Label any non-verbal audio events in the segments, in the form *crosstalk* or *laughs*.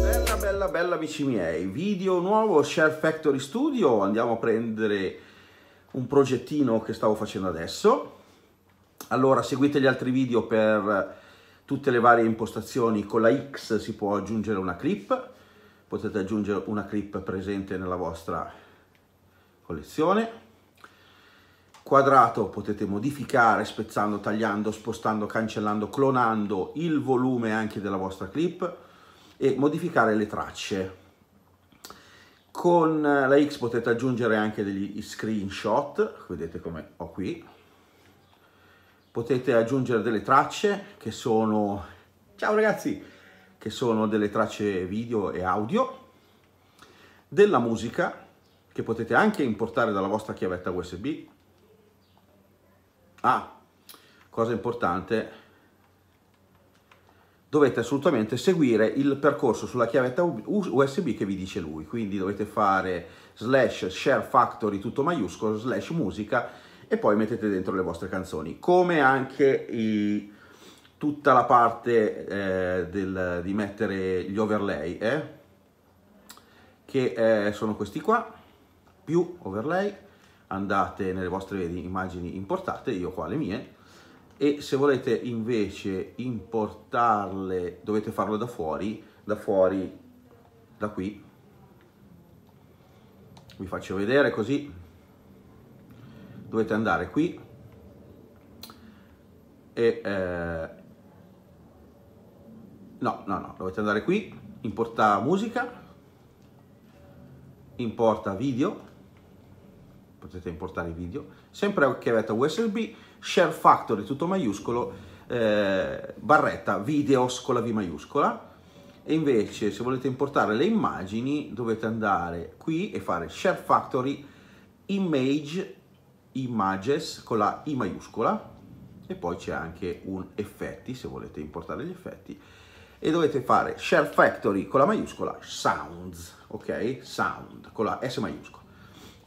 Bella bella bella amici miei, video nuovo Share Factory Studio, andiamo a prendere un progettino che stavo facendo adesso. Allora seguite gli altri video per tutte le varie impostazioni, con la X si può aggiungere una clip, potete aggiungere una clip presente nella vostra collezione quadrato potete modificare spezzando, tagliando, spostando, cancellando, clonando il volume anche della vostra clip e modificare le tracce. Con la X potete aggiungere anche degli screenshot, vedete come ho qui. Potete aggiungere delle tracce che sono, ciao ragazzi, che sono delle tracce video e audio, della musica che potete anche importare dalla vostra chiavetta USB, Ah, cosa importante, dovete assolutamente seguire il percorso sulla chiavetta USB che vi dice lui, quindi dovete fare slash share factory tutto maiuscolo, slash musica e poi mettete dentro le vostre canzoni, come anche i, tutta la parte eh, del, di mettere gli overlay, eh, che eh, sono questi qua, più overlay, andate nelle vostre immagini importate, io qua le mie, e se volete invece importarle dovete farlo da fuori, da fuori, da qui, vi faccio vedere così, dovete andare qui e... Eh, no, no, no, dovete andare qui, importa musica, importa video, potete importare i video, sempre archivetta USB, share factory tutto maiuscolo, eh, barretta videos con la V maiuscola, e invece se volete importare le immagini dovete andare qui e fare share factory image images con la I maiuscola e poi c'è anche un effetti se volete importare gli effetti e dovete fare share factory con la maiuscola sounds ok sound con la S maiuscola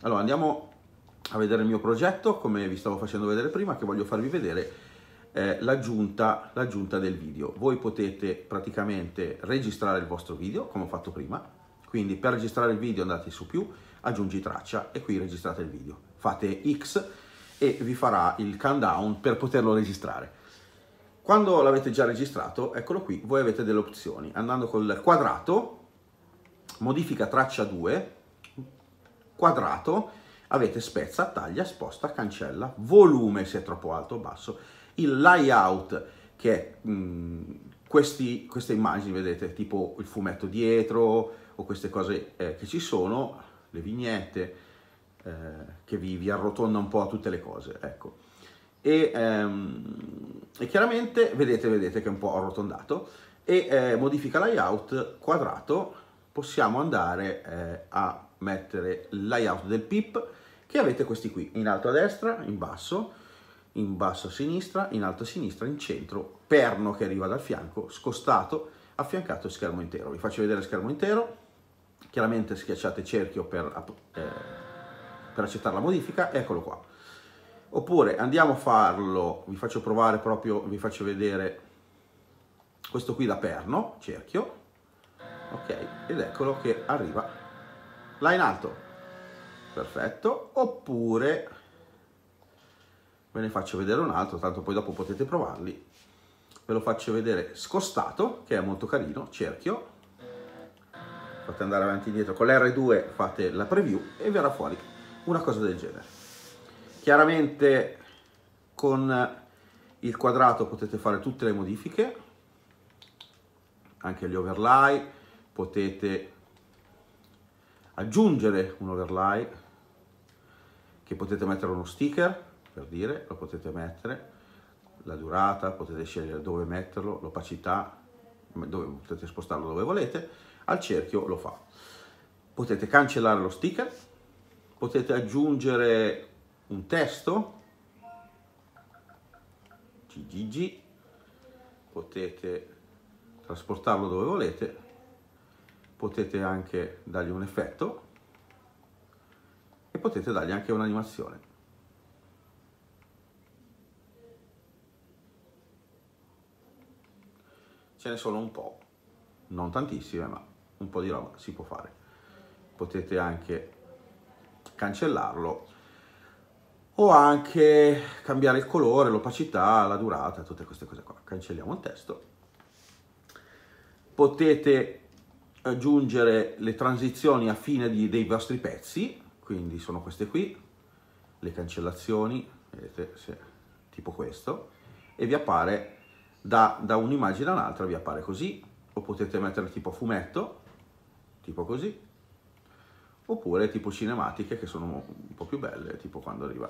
allora andiamo a vedere il mio progetto, come vi stavo facendo vedere prima, che voglio farvi vedere eh, l'aggiunta, del video. Voi potete praticamente registrare il vostro video, come ho fatto prima, quindi per registrare il video andate su più, aggiungi traccia e qui registrate il video. Fate X e vi farà il countdown per poterlo registrare. Quando l'avete già registrato, eccolo qui, voi avete delle opzioni. Andando col quadrato, modifica traccia 2, quadrato, avete spezza, taglia, sposta, cancella, volume se è troppo alto o basso, il layout che è mh, mm, questi, queste immagini, vedete, tipo il fumetto dietro o queste cose eh, che ci sono, le vignette eh, che vi, vi arrotonda un po' a tutte le cose, ecco. E, ehm, e chiaramente vedete, vedete che è un po' arrotondato e eh, modifica layout quadrato possiamo andare eh, a mettere il layout del pip che avete questi qui in alto a destra, in basso, in basso a sinistra, in alto a sinistra, in centro, perno che arriva dal fianco, scostato, affiancato e schermo intero. Vi faccio vedere il schermo intero, chiaramente schiacciate cerchio per, eh, per accettare la modifica, eccolo qua. Oppure andiamo a farlo, vi faccio provare proprio, vi faccio vedere questo qui da perno, cerchio, ok, ed eccolo che arriva là in alto, perfetto, oppure ve ne faccio vedere un altro, tanto poi dopo potete provarli, ve lo faccio vedere scostato, che è molto carino, cerchio, fate andare avanti e indietro, con l'R2 fate la preview e verrà fuori una cosa del genere. Chiaramente con il quadrato potete fare tutte le modifiche, anche gli overlay, potete aggiungere un overlay che potete mettere uno sticker per dire lo potete mettere la durata potete scegliere dove metterlo l'opacità dove potete spostarlo dove volete al cerchio lo fa potete cancellare lo sticker potete aggiungere un testo ggg potete trasportarlo dove volete potete anche dargli un effetto e potete dargli anche un'animazione. Ce ne sono un po', non tantissime, ma un po' di roba si può fare. Potete anche cancellarlo o anche cambiare il colore, l'opacità, la durata, tutte queste cose qua. Cancelliamo il testo. Potete aggiungere le transizioni a fine di, dei vostri pezzi, quindi sono queste qui, le cancellazioni, vedete, se, tipo questo, e vi appare da, da un'immagine all'altra, vi appare così, o potete mettere tipo fumetto, tipo così, oppure tipo cinematiche che sono un po' più belle, tipo quando arriva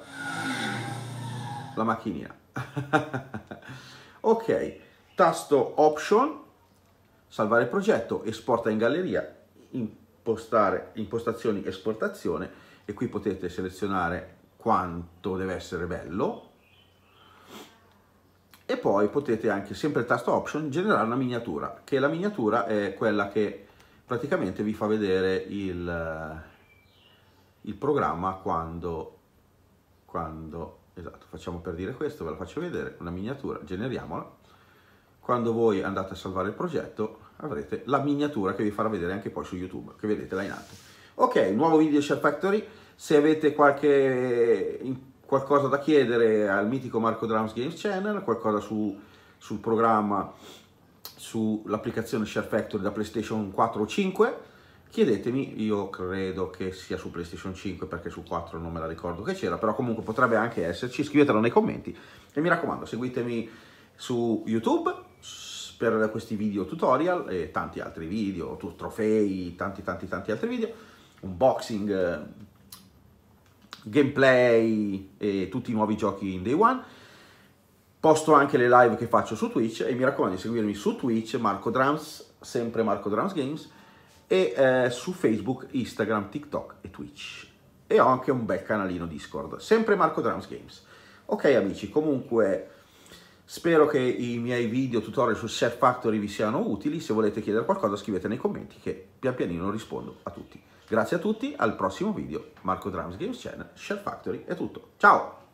la macchinina. *laughs* ok, tasto Option, salvare il progetto, esporta in galleria, impostare, impostazioni, esportazione e qui potete selezionare quanto deve essere bello e poi potete anche, sempre il tasto option, generare una miniatura, che la miniatura è quella che praticamente vi fa vedere il, il programma quando, quando, esatto, facciamo per dire questo, ve la faccio vedere, una miniatura, generiamola, quando voi andate a salvare il progetto avrete la miniatura che vi farà vedere anche poi su YouTube, che vedete là in alto. Ok, nuovo video di Share Factory. Se avete qualche, qualcosa da chiedere al mitico Marco Drums Games Channel, qualcosa su, sul programma, sull'applicazione Share Factory da PlayStation 4 o 5, chiedetemi, io credo che sia su PlayStation 5 perché su 4 non me la ricordo che c'era, però comunque potrebbe anche esserci, scrivetelo nei commenti e mi raccomando seguitemi su YouTube per questi video tutorial e tanti altri video, trofei, tanti tanti tanti altri video, unboxing, eh, gameplay e tutti i nuovi giochi in day one. Posto anche le live che faccio su Twitch e mi raccomando di seguirmi su Twitch, Marco Drums, sempre Marco Drums Games, e eh, su Facebook, Instagram, TikTok e Twitch. E ho anche un bel canalino Discord, sempre Marco Drums Games. Ok amici, comunque Spero che i miei video tutorial su Chef Factory vi siano utili, se volete chiedere qualcosa scrivete nei commenti che pian pianino rispondo a tutti. Grazie a tutti, al prossimo video, Marco Drums Games Channel, Chef Factory è tutto, ciao!